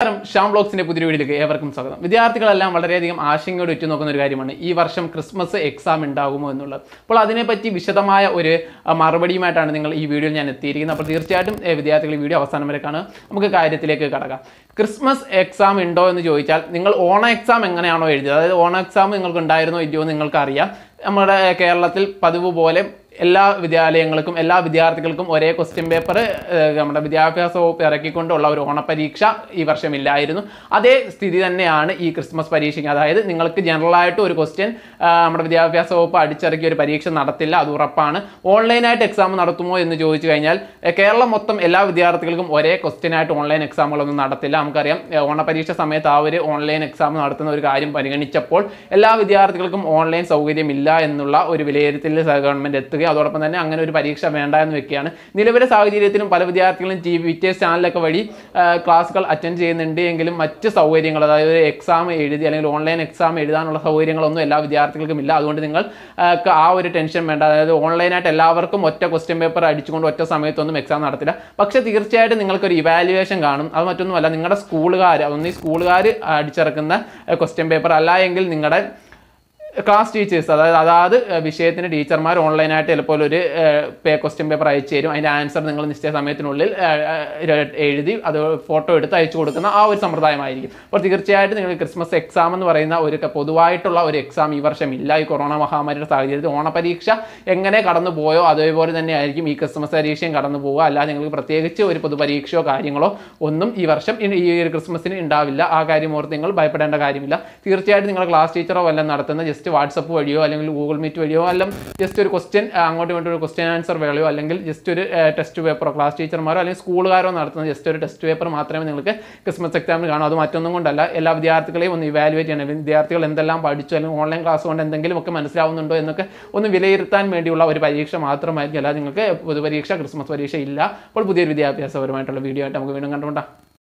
നമസ്കാരം ഷാം ബ്ലോഗ്സിന്റെ പുതിയ വീഡിയോയിലേക്ക് ഏവർക്കും സ്വാഗതം വിദ്യാർത്ഥികളെല്ലാം വളരെയധികം ആശങ്കയോട് ഉറ്റുനോക്കുന്ന ഒരു കാര്യമാണ് ഈ വർഷം ക്രിസ്മസ് എക്സാം ഉണ്ടാകുമോ എന്നുള്ളത് അപ്പോൾ അതിനെപ്പറ്റി വിശദമായ ഒരു മറുപടിയുമായിട്ടാണ് നിങ്ങൾ ഈ വീഡിയോയിൽ ഞാൻ എത്തിയിരിക്കുന്നത് അപ്പോൾ തീർച്ചയായിട്ടും വിദ്യാർത്ഥികൾ ഈ വീഡിയോ അവസാനം വരെ കാണുക നമുക്ക് കാര്യത്തിലേക്ക് കടക്കാം ക്രിസ്മസ് എക്സാം ഉണ്ടോ എന്ന് ചോദിച്ചാൽ നിങ്ങൾ ഓണ എക്സാം എങ്ങനെയാണോ എഴുതിയത് അതായത് ഓണ എക്സാം നിങ്ങൾക്ക് ഉണ്ടായിരുന്നോ ഇല്ലയോ എന്ന് നിങ്ങൾക്കറിയാം നമ്മുടെ കേരളത്തിൽ പതിവ് പോലെ എല്ലാ വിദ്യാലയങ്ങൾക്കും എല്ലാ വിദ്യാർത്ഥികൾക്കും ഒരേ ക്വസ്റ്റ്യൻ പേപ്പർ നമ്മുടെ വിദ്യാഭ്യാസ വകുപ്പ് ഇറക്കിക്കൊണ്ടുള്ള ഒരു ഓണപരീക്ഷ ഈ വർഷം ഇല്ലായിരുന്നു അതേ സ്ഥിതി തന്നെയാണ് ഈ ക്രിസ്മസ് പരീക്ഷയ്ക്ക് അതായത് നിങ്ങൾക്ക് ജനറലായിട്ട് ഒരു ക്വസ്റ്റ്യൻ നമ്മുടെ വിദ്യാഭ്യാസ വകുപ്പ് അടിച്ചിറക്കി ഒരു പരീക്ഷ നടത്തില്ല അത് ഉറപ്പാണ് ഓൺലൈനായിട്ട് എക്സാം നടത്തുമോ എന്ന് ചോദിച്ചു കഴിഞ്ഞാൽ കേരളം മൊത്തം എല്ലാ വിദ്യാർത്ഥികൾക്കും ഒരേ ക്വസ്റ്റ്യനായിട്ട് ഓൺലൈൻ എക്സാമുകളൊന്നും നടത്തില്ല നമുക്കറിയാം ഓണപരീക്ഷ സമയത്ത് ആ ഒരു ഓൺലൈൻ എക്സാം നടത്തുന്ന ഒരു കാര്യം പരിഗണിച്ചപ്പോൾ എല്ലാ വിദ്യാർത്ഥികൾക്കും ഓൺലൈൻ സൗകര്യമില്ല എന്നുള്ള ഒരു വിലയിരുത്തലിൽ ഗവൺമെൻറ് എത്തുക ചെയ്യുക അതോടൊപ്പം തന്നെ അങ്ങനെ ഒരു പരീക്ഷ വേണ്ട എന്ന് വെക്കുകയാണ് നിലവിലെ സാഹചര്യത്തിലും പല വിദ്യാർത്ഥികളും ടി വി ചാനലൊക്കെ വഴി ക്ലാസ്സുകൾ അറ്റൻഡ് ചെയ്യുന്നുണ്ട് എങ്കിലും മറ്റ് സൗകര്യങ്ങൾ അതായത് എക്സാം എഴുതി അല്ലെങ്കിൽ ഓൺലൈൻ എക്സാം എഴുതാനുള്ള സൗകര്യങ്ങളൊന്നും എല്ലാ വിദ്യാർത്ഥികൾക്കും ഇല്ല അതുകൊണ്ട് നിങ്ങൾ ആ ഒരു ടെൻഷൻ വേണ്ട അതായത് ഓൺലൈനായിട്ട് എല്ലാവർക്കും ഒറ്റ ക്വസ്റ്റ്യൻ പേപ്പർ അടിച്ചുകൊണ്ട് ഒറ്റ സമയത്തൊന്നും എക്സാം നടത്തില്ല പക്ഷേ തീർച്ചയായിട്ടും നിങ്ങൾക്കൊരു ഇവാലുവേഷൻ കാണും അത് മറ്റൊന്നുമല്ല നിങ്ങളുടെ സ്കൂളുകാർ അതൊന്നും ഈ സ്കൂളുകാർ അടിച്ചിറക്കുന്ന ക്വസ്റ്റ്യൻ പേപ്പർ അല്ല എങ്കിൽ നിങ്ങളുടെ ക്ലാസ് ടീച്ചേഴ്സ് അതായത് അതാത് വിഷയത്തിന് ടീച്ചർമാർ ഓൺലൈനായിട്ട് ചിലപ്പോൾ ഒരു പേ ക്വസ്റ്റ്യൻ പേപ്പർ അയച്ചു തരും അതിൻ്റെ ആൻസർ നിങ്ങൾ നിശ്ചയ സമയത്തിനുള്ളിൽ എഴുതി അത് ഫോട്ടോ എടുത്ത് അയച്ചു കൊടുക്കുന്ന ആ ഒരു സമ്പ്രദായമായിരിക്കും അപ്പോൾ തീർച്ചയായിട്ടും നിങ്ങൾ ക്രിസ്മസ് എക്സാം എന്ന് പറയുന്ന ഒരു പൊതുവായിട്ടുള്ള ഒരു എക്സാം ഈ വർഷം ഇല്ല ഈ കൊറോണ മഹാമാരിയുടെ സാഹചര്യത്തിൽ ഓണപരീക്ഷ എങ്ങനെ കടന്നു പോയോ അതേപോലെ തന്നെ ആയിരിക്കും ഈ ക്രിസ്മസ് പരീക്ഷയും കടന്നു പോവുക അല്ലാതെ നിങ്ങൾക്ക് പ്രത്യേകിച്ച് ഒരു പൊതുപരീക്ഷയോ കാര്യങ്ങളോ ഒന്നും ഈ വർഷം ഈ ഒരു ക്രിസ്മസിന് ഉണ്ടാവില്ല ആ കാര്യം ഓർത്ത് നിങ്ങൾ ഭയപ്പെടേണ്ട കാര്യമില്ല തീർച്ചയായിട്ടും നിങ്ങളുടെ ക്ലാസ് ടീച്ചറോ വല്ലതും നടത്തുന്ന ജസ്റ്റ് വാട്സപ്പ് വഴിയോ അല്ലെങ്കിൽ ഗൂഗിൾ മീറ്റ് വഴിയോ അല്ലെങ്കിൽ ജസ്റ്റ് ഒരു ക്വസ്റ്റ്യൻ അങ്ങോട്ട് വേണ്ട ഒരു ക്വസ്റ്റ്യൻ ആൻസർ വേളയോ അല്ലെങ്കിൽ ജസ്റ്റ് ഒരു ടെസ്റ്റ് പേപ്പറോ ക്ലാസ് ടീച്ചർമാരോ അല്ലെങ്കിൽ സ്കൂളുകാരോ നടത്തുന്ന ജസ്റ്റ് ഒരു ടെസ്റ്റ് പേപ്പർ മാത്രമേ നിങ്ങൾക്ക് ക്രിസ്മസ് എക്സാമിന് കാണൂ അത് മറ്റൊന്നും കൊണ്ടല്ല എല്ലാ വിദ്യാർത്ഥികളെയും ഒന്ന് ഇവാലുവേറ്റ് ചെയ്യണം വിദ്യാർത്ഥികൾ എന്തെല്ലാം പഠിച്ചു അല്ലെങ്കിൽ ഓൺലൈൻ ക്ലാസ് കൊണ്ട് എന്തെങ്കിലും ഒക്കെ മനസ്സിലാവുന്നുണ്ടോ എന്നൊക്കെ ഒന്ന് വിലയിരുത്താൻ വേണ്ടിയുള്ള ഒരു പരീക്ഷ മാത്രമായിരിക്കും അല്ലാതെ നിങ്ങൾക്ക് പൊതുപരീക്ഷ ക്രിസ്മസ് പരീക്ഷ ഇല്ല അപ്പോൾ പുതിയൊരു വിദ്യാഭ്യാസപരമായിട്ടുള്ള വീഡിയോ ആയിട്ട് നമുക്ക് വീണ്ടും കണ്ടുകൊണ്ടാണ്